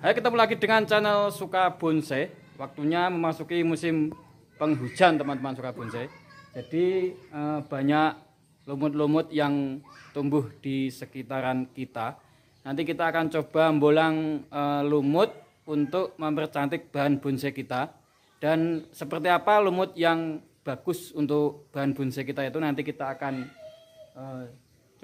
Hai ketemu lagi dengan channel Suka Bonsai. Waktunya memasuki musim penghujan teman-teman Suka Bonsai. Jadi eh, banyak lumut-lumut yang tumbuh di sekitaran kita. Nanti kita akan coba membolang eh, lumut untuk mempercantik bahan bonsai kita. Dan seperti apa lumut yang bagus untuk bahan bonsai kita itu nanti kita akan eh,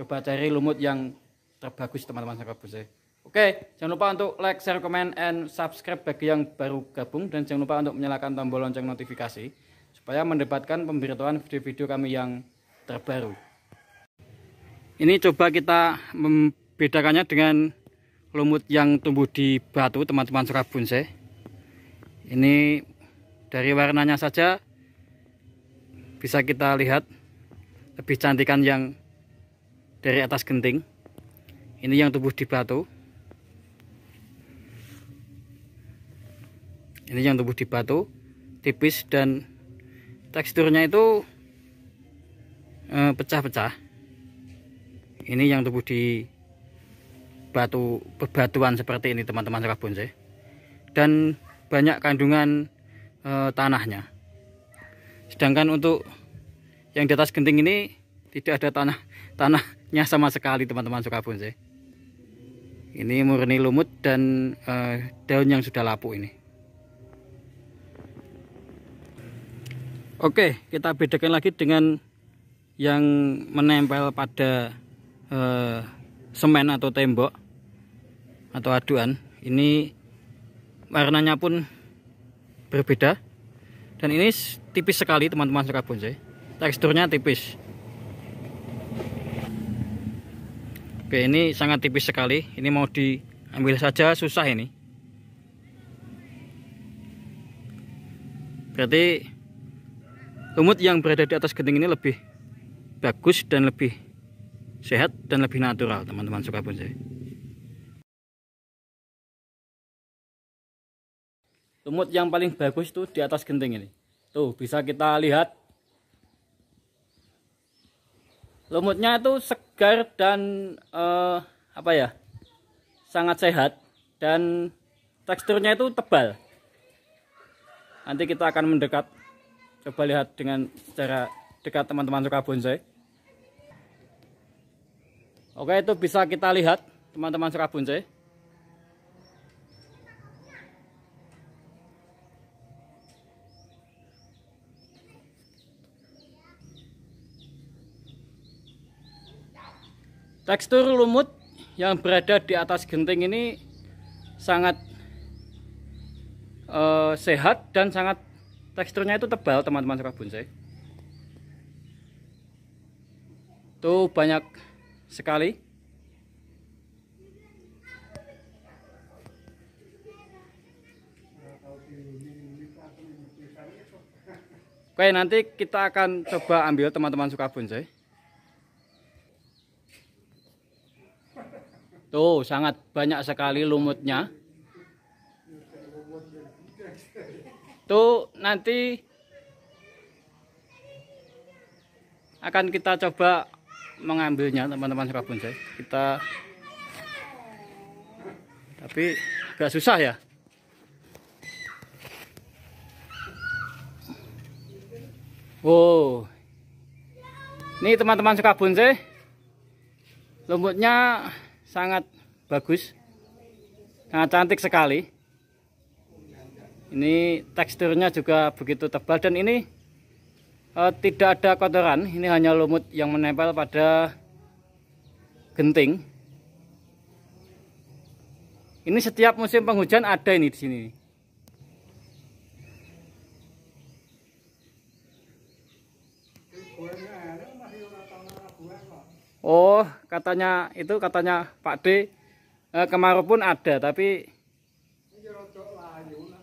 coba cari lumut yang terbagus teman-teman Suka Bonsai. Oke, jangan lupa untuk like, share, comment, and subscribe bagi yang baru gabung dan jangan lupa untuk menyalakan tombol lonceng notifikasi supaya mendapatkan pemberitahuan video-video kami yang terbaru. Ini coba kita membedakannya dengan lumut yang tumbuh di batu teman-teman surah bonsai. Ini dari warnanya saja bisa kita lihat lebih cantikan yang dari atas genting. Ini yang tumbuh di batu. ini yang tumbuh di batu tipis dan teksturnya itu eh, pecah-pecah ini yang tumbuh di batu bebatuan seperti ini teman-teman serah bonsai dan banyak kandungan e, tanahnya sedangkan untuk yang di atas genting ini tidak ada tanah tanahnya sama sekali teman-teman suka bonsai ini murni lumut dan e, daun yang sudah lapuk ini Oke, kita bedakan lagi dengan yang menempel pada eh, semen atau tembok atau aduan. Ini warnanya pun berbeda dan ini tipis sekali teman-teman sekabun bonsai. Teksturnya tipis. Oke, ini sangat tipis sekali. Ini mau diambil saja susah ini. Berarti lumut yang berada di atas genting ini lebih bagus dan lebih sehat dan lebih natural teman-teman suka bonsai lumut yang paling bagus tuh di atas genting ini tuh bisa kita lihat lumutnya itu segar dan eh, apa ya sangat sehat dan teksturnya itu tebal nanti kita akan mendekat coba lihat dengan secara dekat teman-teman suka bonsai oke itu bisa kita lihat teman-teman suka bonsai tekstur lumut yang berada di atas genting ini sangat uh, sehat dan sangat teksturnya itu tebal teman-teman suka bonsai tuh banyak sekali Oke nanti kita akan coba ambil teman-teman suka bonsai Tuh sangat banyak sekali lumutnya itu nanti akan kita coba mengambilnya teman-teman serah bonsai kita tapi agak susah ya Wow oh. ini teman-teman suka bonsai lumutnya sangat bagus sangat cantik sekali ini teksturnya juga begitu tebal dan ini eh, tidak ada kotoran ini hanya lumut yang menempel pada genting ini setiap musim penghujan ada ini di sini Oh, katanya itu katanya Pak D eh, kemarau pun ada, tapi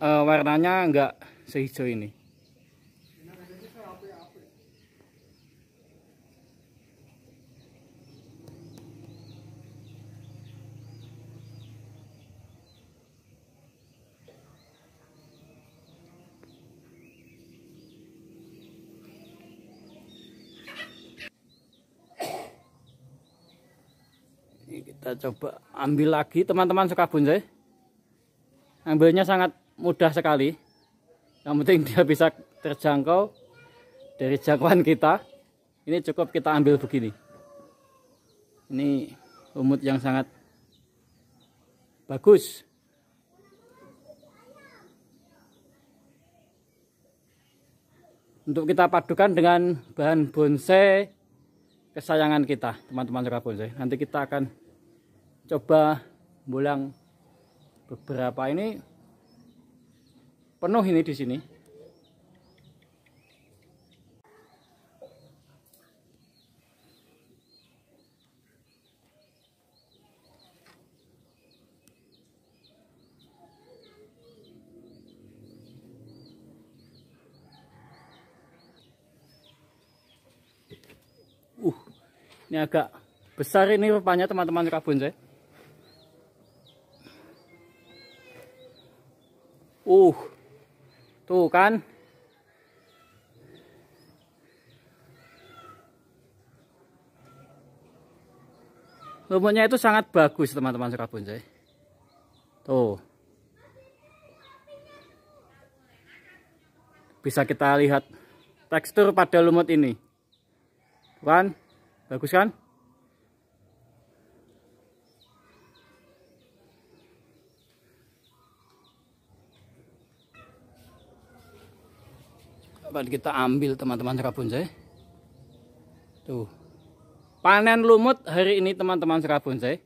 uh, warnanya nggak sehijau ini kita coba ambil lagi teman-teman suka bonsai ambilnya sangat mudah sekali yang penting dia bisa terjangkau dari jangkauan kita ini cukup kita ambil begini ini lumut yang sangat bagus untuk kita padukan dengan bahan bonsai kesayangan kita teman-teman suka bonsai nanti kita akan coba bulang beberapa ini penuh ini di sini uh ini agak besar ini rupanya teman-teman kabun saya uh Tuh kan. Lumutnya itu sangat bagus teman-teman suka bonsai. Tuh. Bisa kita lihat tekstur pada lumut ini. Kan? Bagus kan? Mari kita ambil teman-teman saya Tuh. Panen lumut hari ini teman-teman saya Tuh.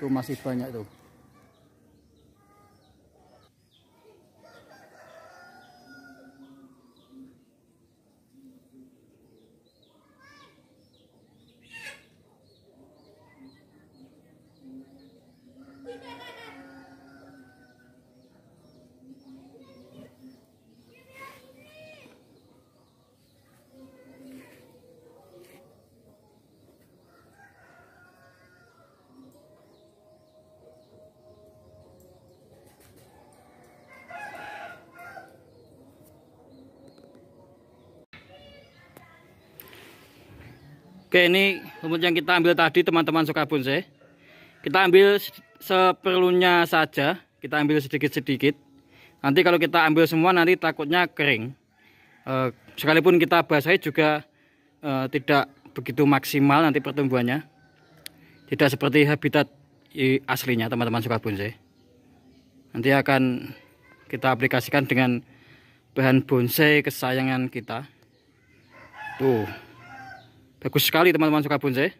Tuh masih banyak tuh. Oke ini lumut yang kita ambil tadi teman-teman suka bonsai. Kita ambil seperlunya saja. Kita ambil sedikit-sedikit. Nanti kalau kita ambil semua nanti takutnya kering. Eh, sekalipun kita basahi juga eh, tidak begitu maksimal nanti pertumbuhannya. Tidak seperti habitat aslinya teman-teman suka bonsai. Nanti akan kita aplikasikan dengan bahan bonsai kesayangan kita. Tuh. Bagus sekali teman-teman suka bonsai.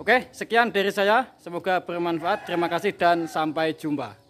Oke, sekian dari saya. Semoga bermanfaat. Terima kasih dan sampai jumpa.